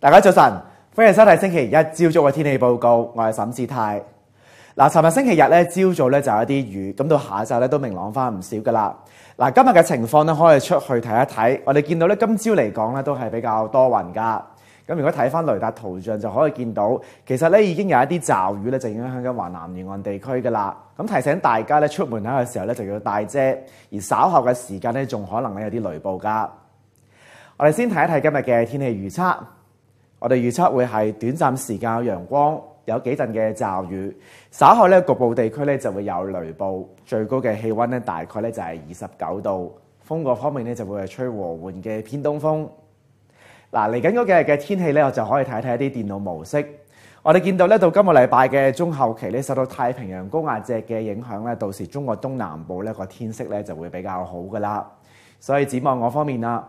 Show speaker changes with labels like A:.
A: 大家早晨，欢迎收睇星期一朝早嘅天气报告。我系沈志泰嗱。寻日星期日咧，朝早咧就有啲雨，咁到下昼咧都明朗翻唔少噶啦。嗱，今日嘅情况咧可以出去睇一睇。我哋见到咧今朝嚟讲咧都系比较多云噶。咁如果睇翻雷达图像就可以见到，其实咧已经有一啲骤雨咧就影响紧华南沿岸地区噶啦。咁提醒大家咧出门口嘅时候咧就要带遮，而稍后嘅时间咧仲可能咧有啲雷暴噶。我哋先睇一睇今日嘅天气预测。我哋預測會係短暫時間陽光，有幾陣嘅驟雨，稍後咧局部地區咧就會有雷暴。最高嘅氣温咧大概咧就係二十九度。風個方面咧就會係吹和緩嘅偏東風。嗱，嚟緊嗰幾日嘅天氣咧，我就可以睇睇一啲電腦模式。我哋見到咧到今個禮拜嘅中後期咧，受到太平洋高壓脊嘅影響咧，到時中國東南部咧個天色咧就會比較好噶啦。所以展望我方面啦。